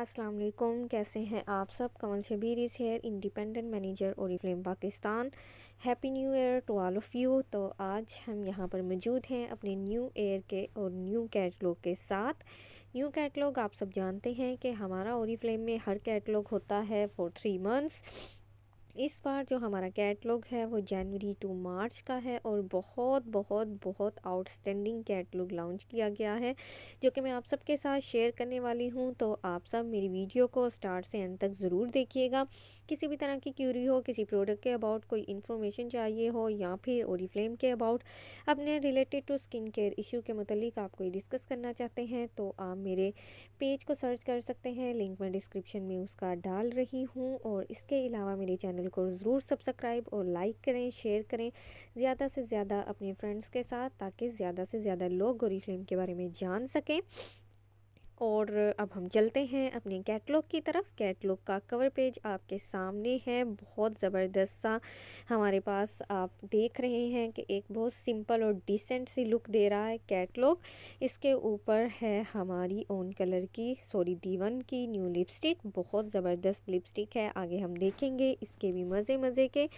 अस्सलाम वालेकुम कैसे हैं आप सब Kamal Shabbir is here independent manager Oriflame Pakistan happy new year to all of you तो आज हम यहाँ पर मौजूद हैं अपने न्यू ईयर के और न्यू कैटलॉग के साथ न्यू कैटलॉग आप सब जानते हैं कि हमारा ओरिफ्लेम में हर कैटलॉग होता है फॉर थ्री मंथ्स इस बार जो हमारा कैटलॉग है वो जनवरी टू मार्च का है और बहुत बहुत बहुत आउटस्टैंडिंग कैटलॉग लॉन्च किया गया है जो कि मैं आप सबके साथ शेयर करने वाली हूँ तो आप सब मेरी वीडियो को स्टार्ट से एंड तक ज़रूर देखिएगा किसी भी तरह की क्यूरी हो किसी प्रोडक्ट के अबाउट कोई इन्फॉर्मेशन चाहिए हो या फिर ओरिफ्लेम के अबाउट अपने related to skin care issue के मतलब आप कोई डिस्कस करना चाहते हैं तो आप मेरे पेज को सर्च कर सकते हैं लिंक मैं डिस्क्रिप्शन में उसका डाल रही हूँ और इसके अलावा मेरे चैनल चैनल को ज़रूर सब्सक्राइब और लाइक करें शेयर करें ज़्यादा से ज़्यादा अपने फ्रेंड्स के साथ ताकि ज़्यादा से ज़्यादा लोग गोरी फिल्म के बारे में जान सकें और अब हम चलते हैं अपने कैटलॉग की तरफ कैटलॉग का कवर पेज आपके सामने है बहुत ज़बरदस्त सा हमारे पास आप देख रहे हैं कि एक बहुत सिंपल और डिसेंट सी लुक दे रहा है कैटलॉग इसके ऊपर है हमारी ओन कलर की सॉरी दीवन की न्यू लिपस्टिक बहुत ज़बरदस्त लिपस्टिक है आगे हम देखेंगे इसके भी मज़े मज़े के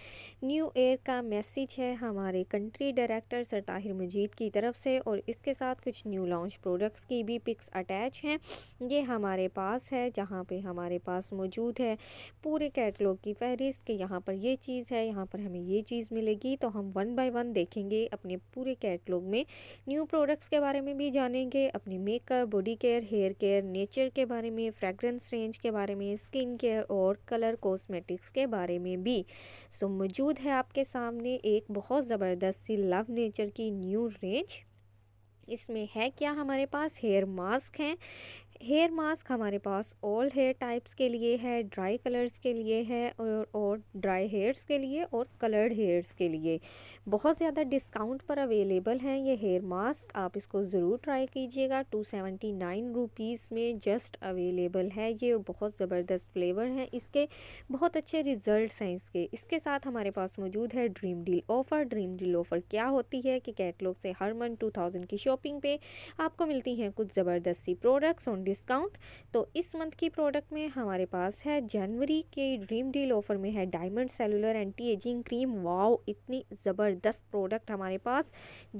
न्यू एयर का मैसेज है हमारे country director sir Tahir Majeed की तरफ से और इसके साथ कुछ न्यू लॉन्च प्रोडक्ट्स की भी पिक्स अटैच हैं हैं ये हमारे पास है जहाँ पे हमारे पास मौजूद है पूरे कैटलॉग की फहरिस्त के यहाँ पर ये चीज़ है यहाँ पर हमें ये चीज़ मिलेगी तो हम वन बाय वन देखेंगे अपने पूरे कैटलॉग में न्यू प्रोडक्ट्स के बारे में भी जानेंगे अपने makeup body care hair care nature के बारे में फ्रेगरेंस रेंज के बारे में स्किन केयर और कलर कॉस्मेटिक्स के बारे में भी सो मौजूद है आपके सामने एक बहुत ज़बरदस्त सी लव नेचर की न्यू रेंज इसमें है क्या हमारे पास हेयर मास्क हैं हेयर मास्क हमारे पास ऑल हेयर टाइप्स के लिए है ड्राई कलर्स के लिए है और और ड्राई हेयर्स के लिए और कलर्ड हेयर्स के लिए बहुत ज़्यादा डिस्काउंट पर अवेलेबल हैं ये हेयर मास्क आप इसको ज़रूर ट्राई कीजिएगा टू सेवेंटी नाइन रुपीज़ में जस्ट अवेलेबल है ये बहुत ज़बरदस्त फ्लेवर हैं इसके बहुत अच्छे रिज़ल्ट हैं इसके इसके साथ हमारे पास मौजूद है dream deal offer dream deal offer क्या होती है कि कैटलॉग से हर मंथ टू थाउजेंड की शॉपिंग पे आपको मिलती हैं कुछ ज़बरदस्ती प्रोडक्ट्स ऑन डिस्काउंट तो इस मंथ की प्रोडक्ट में हमारे पास है जनवरी के ड्रीम डील ऑफर में है diamond cellular anti ageing cream wow इतनी ज़बरदस्त प्रोडक्ट हमारे पास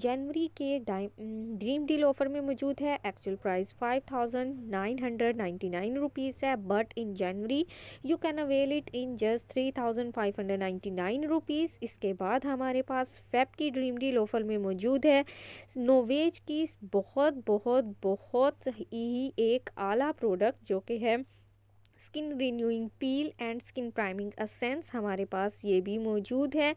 जनवरी के ड्रीम डील ऑफर में मौजूद है actual price five thousand nine hundred ninety nine rupees है but in January you can avail it in just three thousand five hundred ninety nine rupees इसके बाद हमारे पास फैब की ड्रीम डील ऑफर में मौजूद है नोवेज की बहुत बहुत बहुत ही एक एक आला प्रोडक्ट जो कि है skin renewing peel and skin priming essence हमारे पास ये भी मौजूद है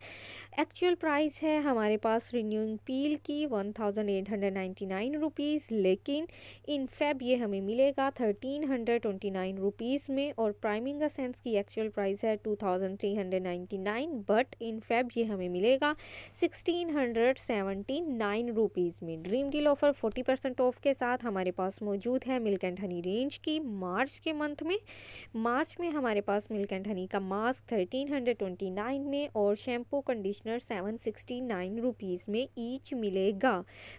एक्चुअल प्राइस है हमारे पास रिन्यूइंग पील की one thousand eight hundred ninety nine rupees लेकिन इन फेब ये हमें मिलेगा thirteen hundred twenty nine rupees में और प्राइमिंग असेंस की एक्चुअल प्राइस है two thousand three hundred ninety nine but in Feb ये हमें मिलेगा sixteen hundred seventy nine rupees में dream deal offer forty percent off के साथ हमारे पास मौजूद है मिल्क एंड हनी रेंज की मार्च के मंथ में मार्च में हमारे पास मिल्क एंड हनी का mask thirteen hundred twenty nine में और shampoo conditioner seven sixty nine rupees में ईच मिलेगा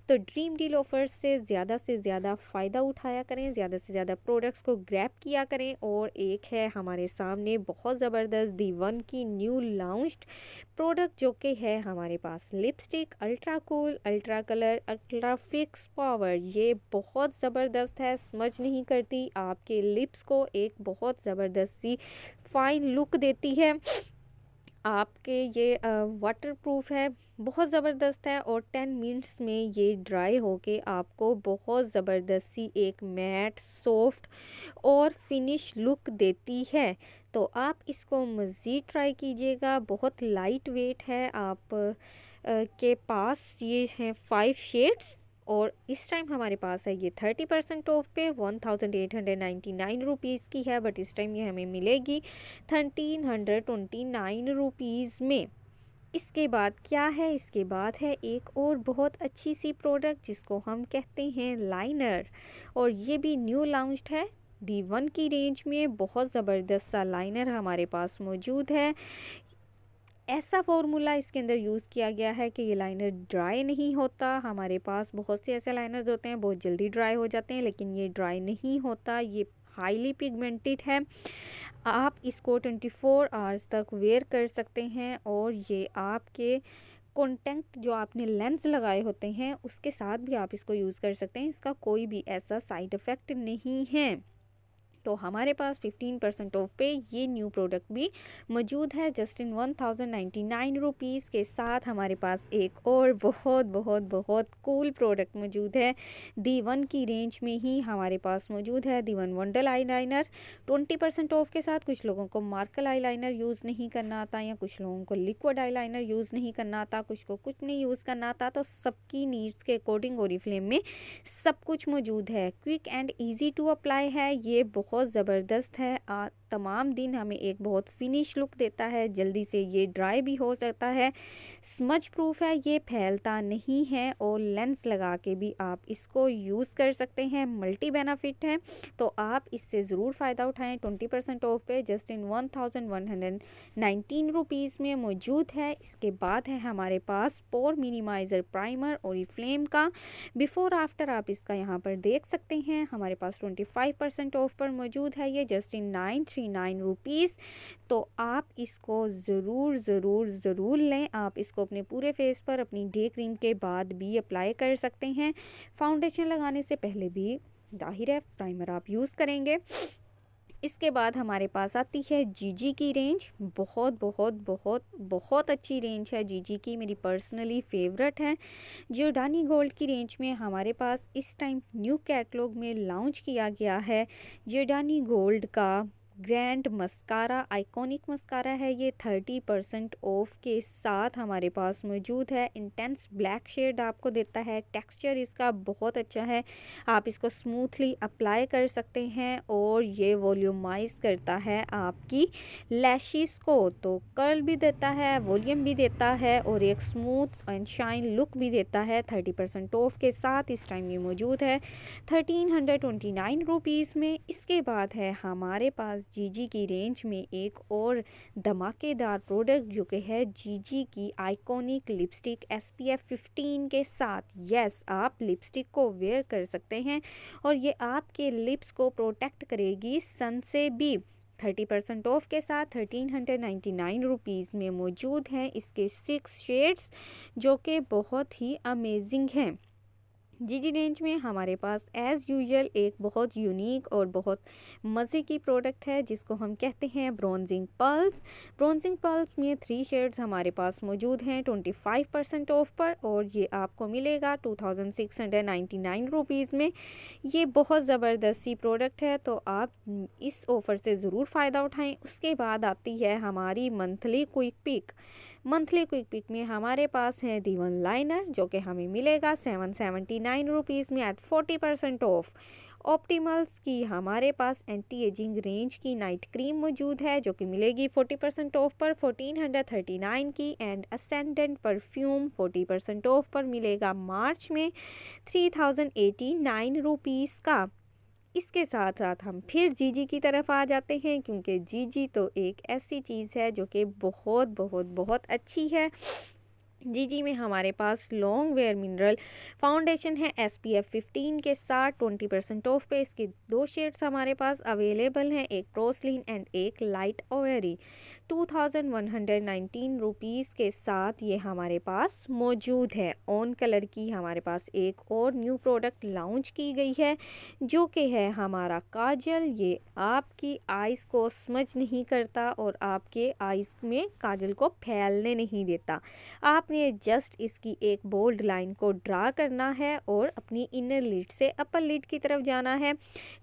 तो ड्रीम डील ऑफर से ज़्यादा से ज़्यादा फ़ायदा उठाया करें ज़्यादा से ज़्यादा प्रोडक्ट्स को ग्रैप किया करें और एक है हमारे सामने बहुत ज़बरदस्त दी वन की न्यू लॉन्च्ड प्रोडक्ट जो कि है हमारे पास lipstick ultra cool ultra colour ultra fix power ये बहुत ज़बरदस्त है समझ नहीं करती आपके लिप्स को एक बहुत बहुत ज़बरदस्ती फाइन लुक देती है आपके ये वाटर प्रूफ है बहुत ज़बरदस्त है और टेन मिनट्स में ये ड्राई होके आपको बहुत ज़बरदस्ती एक मैट सॉफ्ट और फिनिश लुक देती है तो आप इसको मज़ीद ट्राई कीजिएगा बहुत लाइट वेट है आप आ, के पास ये हैं फाइव शेड्स और इस टाइम हमारे पास है ये थर्टी परसेंट ऑफ पे one thousand eight hundred ninety nine rupees की है बट इस टाइम ये हमें मिलेगी thirteen hundred twenty nine rupees में इसके बाद क्या है इसके बाद है एक और बहुत अच्छी सी प्रोडक्ट जिसको हम कहते हैं लाइनर और ये भी न्यू लॉन्च्ड है डी वन की रेंज में बहुत ज़बरदस्त सा लाइनर हमारे पास मौजूद है ऐसा फार्मूला इसके अंदर यूज़ किया गया है कि ये लाइनर ड्राई नहीं होता हमारे पास बहुत से ऐसे लाइनर्स होते हैं बहुत जल्दी ड्राई हो जाते हैं लेकिन ये ड्राई नहीं होता ये हाईली पिगमेंटेड है आप इसको 24 आवर्स तक वेयर कर सकते हैं और ये आपके कॉन्टेंट जो आपने लेंस लगाए होते हैं उसके साथ भी आप इसको यूज़ कर सकते हैं इसका कोई भी ऐसा साइड इफ़ेक्ट नहीं है तो हमारे पास 15 परसेंट ऑफ पे ये न्यू प्रोडक्ट भी मौजूद है just in one thousand ninety nine rupees के साथ हमारे पास एक और बहुत बहुत बहुत कूल प्रोडक्ट मौजूद है दी वन की रेंज में ही हमारे पास मौजूद है the one wonder eye liner twenty percent off के साथ कुछ लोगों को मार्कल आई लाइनर यूज़ नहीं करना आता या कुछ लोगों को लिक्विड आई लाइनर यूज़ नहीं करना आता कुछ को कुछ नहीं यूज़ करना आता तो सबकी नीड्स के अकॉर्डिंग ओरिफ्लेम में सब कुछ मौजूद है quick and easy to apply है ये बहुत बहुत ज़बरदस्त है तमाम दिन हमें एक बहुत फिनिश लुक देता है जल्दी से ये ड्राई भी हो सकता है स्मच प्रूफ है ये फैलता नहीं है और लेंस लगा के भी आप इसको यूज़ कर सकते हैं मल्टी बेनिफिट है तो आप इससे ज़रूर फ़ायदा उठाएँ ट्वेंटी परसेंट ऑफ पे just in one thousand one hundred nineteen rupees में मौजूद है इसके बाद है हमारे पास पोर मिनिमाइज़र प्राइमर और फ्लेम का बिफ़ोर आफ्टर आप इसका यहाँ पर देख सकते हैं हमारे पास ट्वेंटी फाइव परसेंट ऑफ पर मौजूद है ये just in nine three thirty nine rupees तो आप इसको ज़रूर ज़रूर ज़रूर लें आप इसको अपने पूरे फेस पर अपनी डे क्रीम के बाद भी अप्लाई कर सकते हैं फाउंडेशन लगाने से पहले भी जाहिर है प्राइमर आप यूज़ करेंगे इसके बाद हमारे पास आती है जीजी की रेंज बहुत बहुत बहुत बहुत अच्छी रेंज है जीजी की मेरी पर्सनली फेवरेट है जियोडानी गोल्ड की रेंज में हमारे पास इस टाइम न्यू कैटलॉग में लॉन्च किया गया है जियोडानी गोल्ड का ग्रैंड मस्कारा आइकॉनिक मस्कारा है ये थर्टी परसेंट ऑफ के साथ हमारे पास मौजूद है इंटेंस ब्लैक शेड आपको देता है टेक्सचर इसका बहुत अच्छा है आप इसको स्मूथली अप्लाई कर सकते हैं और ये वॉल्यूमाइज करता है आपकी लैशीज़ को तो कर्ल भी देता है वॉल्यूम भी देता है और एक स्मूथ एंड शाइन लुक भी देता है थर्टी परसेंट ऑफ के साथ इस टाइम ये मौजूद है thirteen hundred twenty nine rupees में इसके बाद है हमारे पास पास जीजी की रेंज में एक और धमाकेदार प्रोडक्ट जो कि है जीजी की आइकॉनिक लिपस्टिक एसपीएफ 15 के साथ यस आप लिपस्टिक को वेयर कर सकते हैं और ये आपके लिप्स को प्रोटेक्ट करेगी सन से भी थर्टी परसेंट ऑफ के साथ thirteen hundred ninety nine rupees में मौजूद हैं इसके सिक्स शेड्स जो कि बहुत ही अमेजिंग हैं जी जी रेंज में हमारे पास एज़ यूजल एक बहुत यूनिक और बहुत मज़े की प्रोडक्ट है जिसको हम कहते हैं ब्रॉन्जिंग पल्स ब्रॉन्जिंग पल्स में थ्री शेड्स हमारे पास मौजूद हैं ट्वेंटी फाइव परसेंट ऑफ पर और ये आपको मिलेगा two thousand six hundred ninety nine rupees में ये बहुत ज़बरदस्त सी प्रोडक्ट है तो आप इस ऑफ़र से ज़रूर फ़ायदा उठाएँ उसके बाद आती है हमारी monthly quick pick monthly quick pick में हमारे पास है दीवन लाइनर जो कि हमें मिलेगा सेवन सेवेंटी नाइन रुपीज़ में at forty percent off Optimals की हमारे पास एंटी एजिंग रेंज की नाइट क्रीम मौजूद है जो कि मिलेगी फोर्टी परसेंट ऑफ पर हंड्रेड थर्टी नाइन की and ascendant perfume forty percent off पर मिलेगा मार्च में three thousand eighty nine rupees का इसके साथ साथ हम फिर जीजी की तरफ आ जाते हैं क्योंकि जीजी तो एक ऐसी चीज़ है जो कि बहुत बहुत बहुत अच्छी है जी में हमारे पास लॉन्ग वेयर मिनरल फाउंडेशन है एस पी एफ फिफ्टीन के साथ ट्वेंटी परसेंट ऑफ पे इसके दो शेड्स हमारे पास अवेलेबल हैं एक प्रोसलिन एंड एक light ivory two thousand one hundred nineteen rupees के साथ ये हमारे पास मौजूद है ऑन कलर की हमारे पास एक और न्यू प्रोडक्ट लॉन्च की गई है जो कि है हमारा काजल ये आपकी आइज़ को समझ नहीं करता और आपके आइज़ में काजल को फैलने नहीं देता आप आपने जस्ट इसकी एक बोल्ड लाइन को ड्रा करना है और अपनी इनर लिड से अपर लिड की तरफ जाना है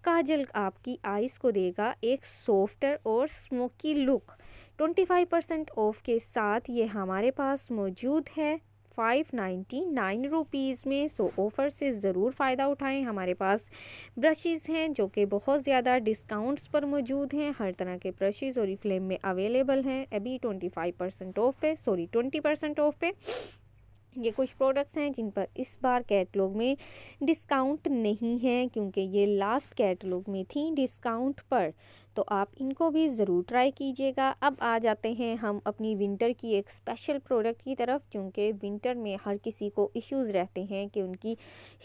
काजल आपकी आइस को देगा एक सॉफ्टर और स्मोकी लुक 25% ऑफ के साथ ये हमारे पास मौजूद है फाइव नाइन्टी नाइन रुपीज़ में सो ऑफ़र से ज़रूर फ़ायदा उठाएं हमारे पास ब्रशेज़ हैं जो कि बहुत ज़्यादा डिस्काउंट्स पर मौजूद हैं हर तरह के ब्रशेज़ और फ्लेम में अवेलेबल हैं अभी ट्वेंटी फाइव परसेंट ऑफ पे सॉरी ट्वेंटी परसेंट ऑफ पे ये कुछ प्रोडक्ट्स हैं जिन पर इस बार कैटलॉग में डिस्काउंट नहीं है क्योंकि ये लास्ट कैटलॉग में थी डिस्काउंट पर तो आप इनको भी ज़रूर ट्राई कीजिएगा अब आ जाते हैं हम अपनी विंटर की एक स्पेशल प्रोडक्ट की तरफ क्योंकि विंटर में हर किसी को इश्यूज़ रहते हैं कि उनकी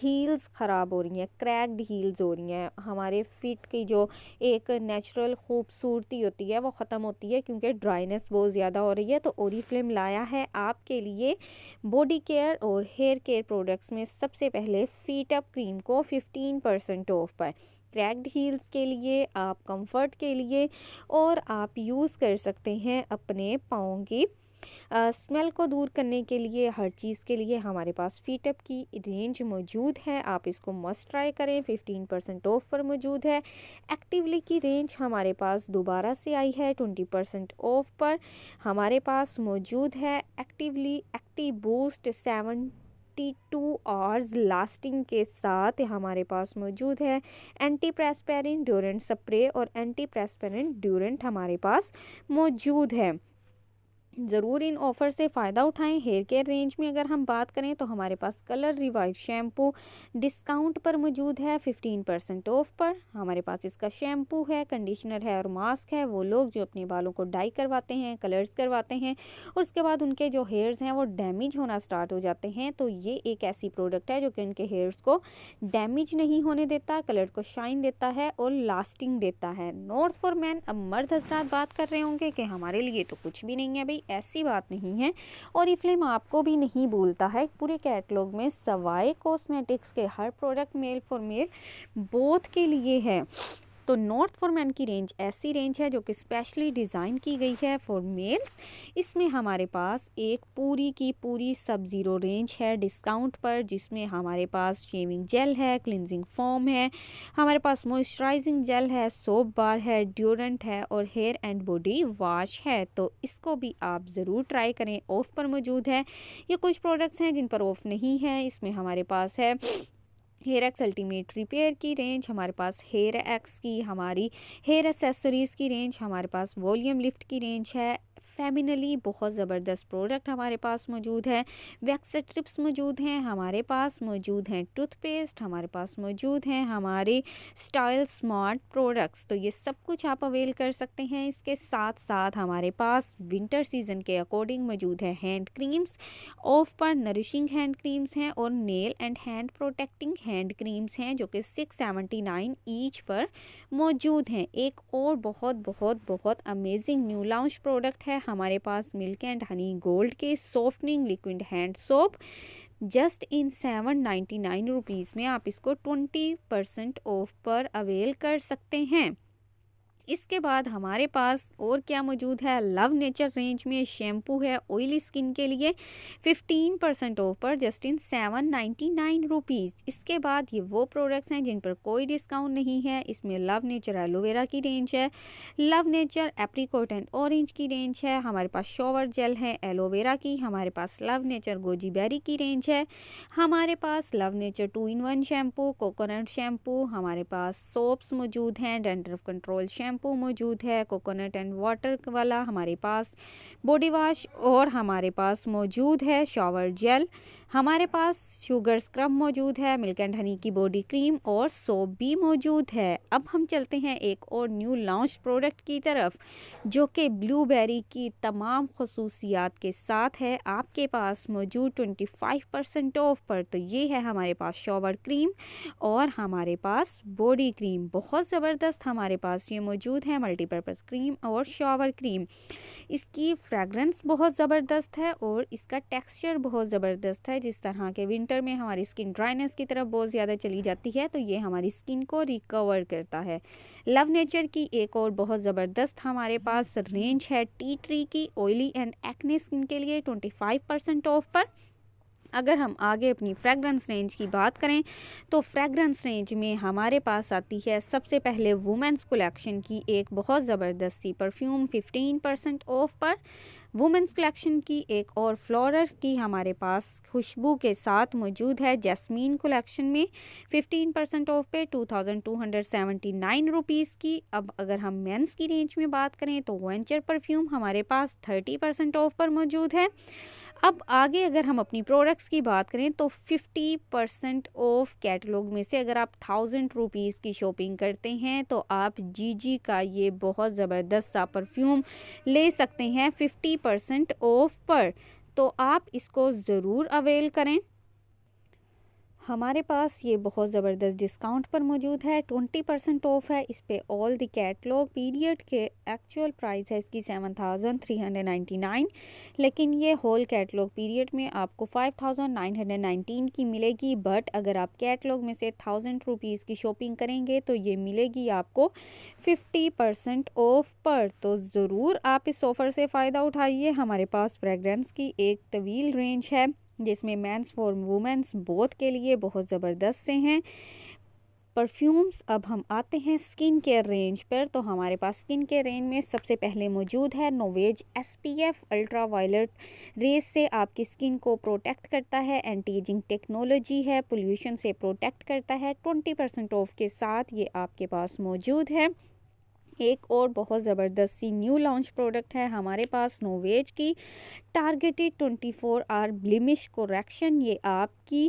हील्स ख़राब हो रही हैं क्रैक्ड हील्स हो रही हैं हमारे फिट की जो एक नेचुरल खूबसूरती होती है वो ख़त्म होती है क्योंकि ड्राइनेस बहुत ज़्यादा हो रही है तो ओरी फ्लेम लाया है आपके लिए बॉडी केयर और हेयर केयर प्रोडक्ट्स में सबसे पहले फीटअप क्रीम को फिफ्टीन परसेंट ऑफ पर क्रैक्ड हील्स के लिए आप कंफर्ट के लिए और आप यूज़ कर सकते हैं अपने पाओ की स्मेल को दूर करने के लिए हर चीज़ के लिए हमारे पास फीटअप की रेंज मौजूद है आप इसको मस्ट ट्राई करें 15 परसेंट ऑफ पर मौजूद है एक्टिवली की रेंज हमारे पास दोबारा से आई है 20 परसेंट ऑफ पर हमारे पास मौजूद है actively active boost seven 42 hours lasting के साथ हमारे पास मौजूद है एंटी प्रेस्पेरेंट ड्यूरेंट स्प्रे और एंटी प्रेस्पेरेंट ड्यूरेंट हमारे पास मौजूद है ज़रूर इन ऑफ़र से फ़ायदा उठाएं हेयर केयर रेंज में अगर हम बात करें तो हमारे पास कलर रिवाइव शैम्पू डिस्काउंट पर मौजूद है फिफ्टीन परसेंट ऑफ पर हमारे पास इसका शैम्पू है कंडीशनर है और मास्क है वो लोग जो अपने बालों को डाई करवाते हैं कलर्स करवाते हैं और उसके बाद उनके जो हेयर्स हैं वो डैमेज होना स्टार्ट हो जाते हैं तो ये एक ऐसी प्रोडक्ट है जो कि उनके हेयर्स को डैमेज नहीं होने देता कलर को शाइन देता है और लास्टिंग देता है नॉर्थ फॉर मैन अब मर्द हजरात बात कर रहे होंगे कि हमारे लिए तो कुछ भी नहीं है भाई ऐसी बात नहीं है और ये फिल्म आपको भी नहीं भूलता है पूरे कैटलॉग में सवाए कॉस्मेटिक्स के हर product male for male both के लिए है तो नॉर्थ फॉर मैन की रेंज ऐसी रेंज है जो कि स्पेशली डिज़ाइन की गई है फॉर मेल्स इसमें हमारे पास एक पूरी की पूरी सब ज़ीरो रेंज है डिस्काउंट पर जिसमें हमारे पास शेविंग जेल है क्लिनजिंग फॉर्म है हमारे पास मॉइस्चराइजिंग जेल है सोप बार है ड्योरेंट है और हेयर एंड बॉडी वॉश है तो इसको भी आप ज़रूर ट्राई करें ऑफ़ पर मौजूद है ये कुछ प्रोडक्ट्स हैं जिन पर ऑफ़ नहीं है इसमें हमारे पास है हेयर एक्स अल्टीमेट रिपेयर की रेंज हमारे पास हेयर एक्स की हमारी हेयर एक्सेसरीज़ की रेंज हमारे पास वॉल्यूम लिफ्ट की रेंज है फेमिनली बहुत ज़बरदस्त प्रोडक्ट हमारे पास मौजूद है वैक्स ट्रिप्स मौजूद हैं हमारे पास मौजूद हैं टूथपेस्ट हमारे पास मौजूद हैं हमारे स्टाइल स्मार्ट प्रोडक्ट्स तो ये सब कुछ आप अवेल कर सकते हैं इसके साथ साथ हमारे पास विंटर सीजन के अकॉर्डिंग मौजूद है हैंड क्रीम्स ऑफ पर नरिशिंग हैंड क्रीम्स हैं और nail and hand protecting hand creams हैं जो कि सिक्स सेवेंटी नाइन ईच पर मौजूद हैं एक और बहुत बहुत बहुत अमेजिंग न्यू लॉन्च प्रोडक्ट है हमारे पास मिल्क एंड हनी गोल्ड के softening liquid hand soap just in seven ninety nine rupees में आप इसको ट्वेंटी परसेंट ऑफ पर अवेल कर सकते हैं इसके बाद हमारे पास और क्या मौजूद है लव नेचर रेंज में शैम्पू है ऑयली स्किन के लिए 15 परसेंट ऑफ पर just in seven ninety nine rupees इसके बाद ये वो प्रोडक्ट्स हैं जिन पर कोई डिस्काउंट नहीं है इसमें लव नेचर एलोवेरा की रेंज है love nature apricot and orange की रेंज है हमारे पास शॉवर जेल है एलोवेरा की हमारे पास लव नेचर गोजी बेरी की रेंज है हमारे पास love nature two in one shampoo coconut shampoo हमारे पास सोप्स मौजूद हैं डेंडरफ कंट्रोल शैम्पू शैम्पू मौजूद है कोकोनट एंड वाटर वाला हमारे पास बॉडी वाश और हमारे पास मौजूद है शावर जेल हमारे पास शुगर स्क्रब मौजूद है मिल्क एंड हनी की बॉडी क्रीम और सोप भी मौजूद है अब हम चलते हैं एक और न्यू लॉन्च प्रोडक्ट की तरफ जो कि ब्लूबेरी की तमाम खसूसियात के साथ है आपके पास मौजूद 25 परसेंट ऑफ पर तो ये है हमारे पास शॉवर क्रीम और हमारे पास बॉडी क्रीम बहुत ज़बरदस्त हमारे पास ये मौजूद मौजूद है मल्टीपर्पज़ क्रीम और शॉवर क्रीम इसकी फ्रेगरेंस बहुत ज़बरदस्त है और इसका टेक्सचर बहुत ज़बरदस्त है जिस तरह के विंटर में हमारी स्किन ड्राइनेस की तरफ बहुत ज़्यादा चली जाती है तो ये हमारी स्किन को रिकवर करता है लव नेचर की एक और बहुत ज़बरदस्त हमारे पास रेंज है टी ट्री की ऑयली एंड एक्ने स्किन के लिए ट्वेंटी फाइव परसेंट ऑफ पर अगर हम आगे अपनी फ्रेगरेंस रेंज की बात करें तो फ्रेगरेंस रेंज में हमारे पास आती है सबसे पहले वुमेंस कलेक्शन की एक बहुत ज़बरदस्त सी परफ्यूम 15 परसेंट ऑफ पर वुमेंस कलेक्शन की एक और फ्लोरर की हमारे पास खुशबू के साथ मौजूद है जैस्मीन कलेक्शन में 15 परसेंट ऑफ पे 2279 रुपीस की अब अगर हम मेंस की रेंज में बात करें तो वेंचर परफ्यूम हमारे पास 30 परसेंट ऑफ पर मौजूद है अब आगे अगर हम अपनी प्रोडक्ट्स की बात करें तो 50 परसेंट ऑफ कैटलॉग में से अगर आप थाउजेंड रुपीज़ की शॉपिंग करते हैं तो आप जी जी का ये बहुत ज़बरदस्त सा परफ्यूम ले सकते हैं 50 परसेंट ऑफ पर तो आप इसको ज़रूर अवेल करें हमारे पास ये बहुत ज़बरदस्त डिस्काउंट पर मौजूद है ट्वेंटी परसेंट ऑफ है इस पर ऑल द कैटलॉग पीरियड के एक्चुअल प्राइस है इसकी seven thousand three hundred ninety nine लेकिन ये होल कैटलॉग पीरियड में आपको five thousand nine hundred nineteen की मिलेगी बट अगर आप कैटलॉग में से थाउजेंड रुपीज़ की शॉपिंग करेंगे तो ये मिलेगी आपको फिफ्टी परसेंट ऑफ पर तो ज़रूर आप इस ऑफ़र से फ़ायदा उठाइए हमारे पास फ्रेगरेंस की एक तवील रेंज है जिसमें मैंस फॉर वुमेंस बोथ के लिए बहुत ज़बरदस्त से हैं परफ्यूम्स अब हम आते हैं स्किन केयर रेंज पर तो हमारे पास स्किन केयर रेंज में सबसे पहले मौजूद है NovAge S P F ultra violet rays से आपकी स्किन को प्रोटेक्ट करता है एंटी एजिंग टेक्नोलॉजी है पोल्यूशन से प्रोटेक्ट करता है ट्वेंटी परसेंट ऑफ के साथ ये आपके पास मौजूद है एक और बहुत ज़बरदस्त सी न्यू लॉन्च प्रोडक्ट है हमारे पास नोवेज की targeted 24 four hour blemish correction ये आपकी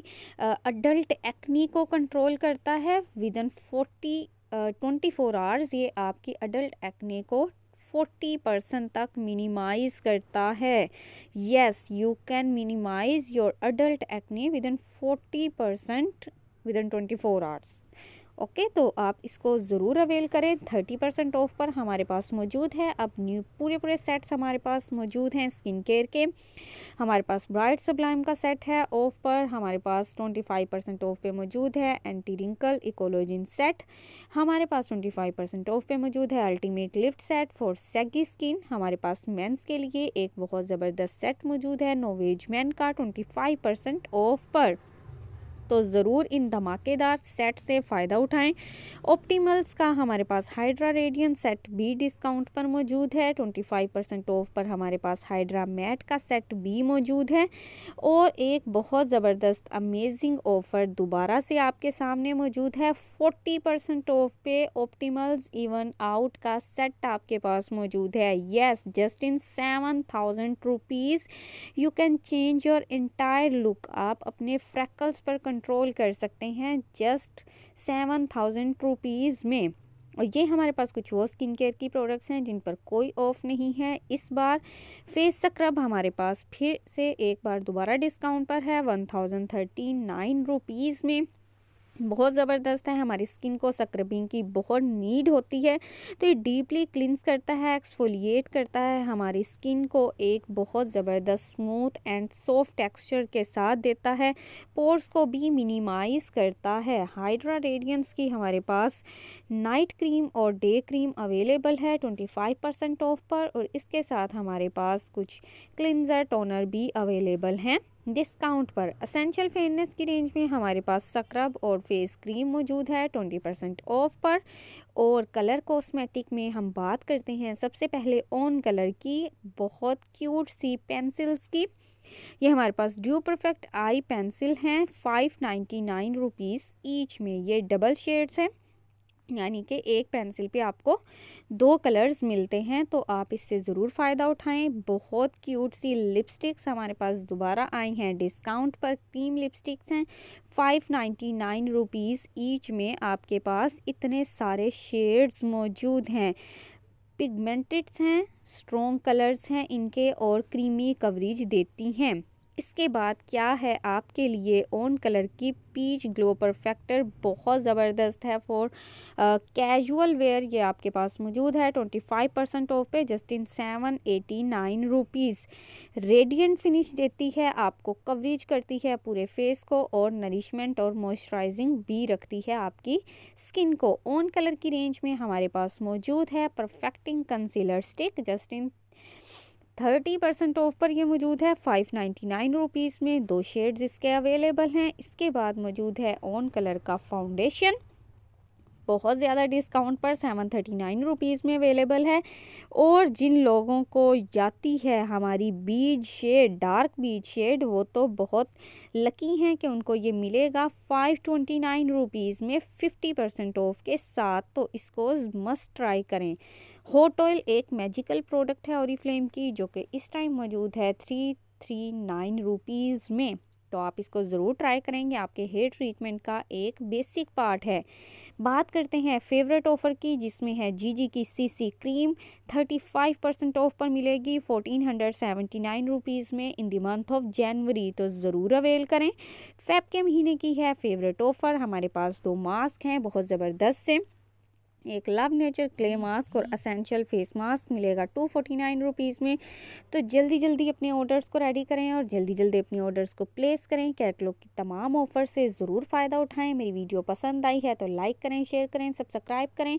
अडल्ट एक्नी को कंट्रोल करता है within forty twenty four hours ये आपकी अडल्ट एक्नी को फोर्टी परसेंट तक मिनिमाइज करता है yes you can minimise your adult acne within forty percent within twenty four hours okay तो आप इसको ज़रूर अवेल करें थर्टी परसेंट ऑफ पर हमारे पास मौजूद है अब न्यू पूरे पूरे सेट्स हमारे पास मौजूद हैं स्किन केयर के हमारे पास ब्राइट सब्लाइम का सेट है ऑफ पर हमारे पास ट्वेंटी फाइव परसेंट ऑफ पे मौजूद है एंटी रिंकल इकोलोजिन सेट हमारे पास ट्वेंटी फाइव परसेंट ऑफ पे मौजूद है ultimate lift set for saggy skin हमारे पास मेन्स के लिए एक बहुत ज़बरदस्त सेट मौजूद है नोवेज मैन का ट्वेंटी फाइव परसेंट ऑफ पर तो ज़रूर इन धमाकेदार सेट से फ़ायदा उठाएं ऑप्टीमल्स का हमारे पास हाइड्रा रेडियन सेट बी डिस्काउंट पर मौजूद है 25 परसेंट ऑफ पर हमारे पास हाइड्रा मैट का सेट बी मौजूद है और एक बहुत ज़बरदस्त अमेजिंग ऑफ़र दोबारा से आपके सामने मौजूद है 40 परसेंट ऑफ पे ऑप्टीमल्स इवन आउट का सेट आपके पास मौजूद है yes just in seven thousand rupees you can change your entire look आप अपने फ्रैकल्स पर कंट्रोल कर सकते हैं जस्ट सेवन थाउजेंड रुपीज़ में और ये हमारे पास कुछ वो स्किन केयर की प्रोडक्ट्स हैं जिन पर कोई ऑफ नहीं है इस बार फेस स्क्रब हमारे पास फिर से एक बार दोबारा डिस्काउंट पर है one thousand thirty nine rupees में बहुत ज़बरदस्त है हमारी स्किन को सक्रबीन की बहुत नीड होती है तो ये डीपली क्लिनस करता है एक्सफोलिएट करता है हमारी स्किन को एक बहुत ज़बरदस्त स्मूथ एंड सॉफ्ट टेक्सचर के साथ देता है पोर्स को भी मिनिमाइज़ करता है हाइड्रा रेडियंस की हमारे पास नाइट क्रीम और डे क्रीम अवेलेबल है ट्वेंटी फाइव परसेंट ऑफ पर और इसके साथ हमारे पास कुछ क्लिनजर टोनर भी अवेलेबल हैं डिस्काउंट पर असेंशियल फेयरनेस की रेंज में हमारे पास स्क्रब और फेस क्रीम मौजूद है ट्वेंटी परसेंट ऑफ पर और कलर कॉस्मेटिक में हम बात करते हैं सबसे पहले ऑन कलर की बहुत क्यूट सी पेंसिल्स की ये हमारे पास ड्यू परफेक्ट आई पेंसिल हैं five ninety nine rupees each में ये डबल शेड्स हैं यानी कि एक पेंसिल पे आपको दो कलर्स मिलते हैं तो आप इससे ज़रूर फ़ायदा उठाएं बहुत क्यूट सी लिपस्टिक्स हमारे पास दोबारा आई हैं डिस्काउंट पर क्रीम लिपस्टिक्स हैं five ninety nine rupees each में आपके पास इतने सारे शेड्स मौजूद हैं पिगमेंटेड्स हैं स्ट्रॉन्ग कलर्स हैं इनके और क्रीमी कवरेज देती हैं इसके बाद क्या है आपके लिए ओन कलर की पीच ग्लो परफेक्टर बहुत ज़बरदस्त है फॉर कैजुअल वेयर ये आपके पास मौजूद है ट्वेंटी फाइव परसेंट ऑफ पे just in seven eighty nine rupees radiant finish देती है आपको कवरेज करती है पूरे फेस को और नरिशमेंट और मॉइस्चराइजिंग भी रखती है आपकी स्किन को ओन कलर की रेंज में हमारे पास मौजूद है perfecting concealer stick just in thirty percent off पर ये मौजूद है फाइव नाइन्टी नाइन रुपीज़ में दो शेड्स इसके अवेलेबल हैं इसके बाद मौजूद है ऑन कलर का फाउंडेशन बहुत ज़्यादा डिस्काउंट पर सेवन थर्टी नाइन रुपीज़ में अवेलेबल है और जिन लोगों को जाती है हमारी बीज शेड डार्क बीज शेड वो तो बहुत लकी हैं कि उनको ये मिलेगा फाइव ट्वेंटी नाइन रुपीज़ में फिफ्टी परसेंट ऑफ के साथ तो इसको मस्ट ट्राई करें हॉट ऑयल एक मैजिकल प्रोडक्ट है ओरिफ्लेम की जो कि इस टाइम मौजूद है थ्री थ्री नाइन रुपीज़ में तो आप इसको ज़रूर ट्राई करेंगे आपके हेयर ट्रीटमेंट का एक बेसिक पार्ट है बात करते हैं फेवरेट ऑफ़र की जिसमें है जी जी की सीसी क्रीम 35 परसेंट ऑफ पर मिलेगी 1479 रुपीस में in the month of January तो ज़रूर अवेल करें फेब के महीने की है फेवरेट ऑफ़र हमारे पास दो मास्क हैं बहुत ज़बरदस्त से एक लव नेचर क्ले मास्क और असेंशियल फेस मास्क मिलेगा टू फोर्टी नाइन रुपीज़ में तो जल्दी जल्दी अपने ऑर्डर्स को रेडी करें और जल्दी जल्दी अपने ऑर्डर्स को प्लेस करें कैटलॉग की तमाम ऑफ़र से ज़रूर फ़ायदा उठाएं मेरी वीडियो पसंद आई है तो लाइक करें शेयर करें सब्सक्राइब करें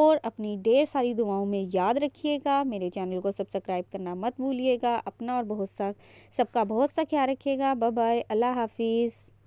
और अपनी ढेर सारी दुआओं में याद रखिएगा मेरे चैनल को सब्सक्राइब करना मत भूलिएगा अपना और बहुत सा सबका बहुत सा ख्याल रखिएगा बाय अल्लाह हाफिज़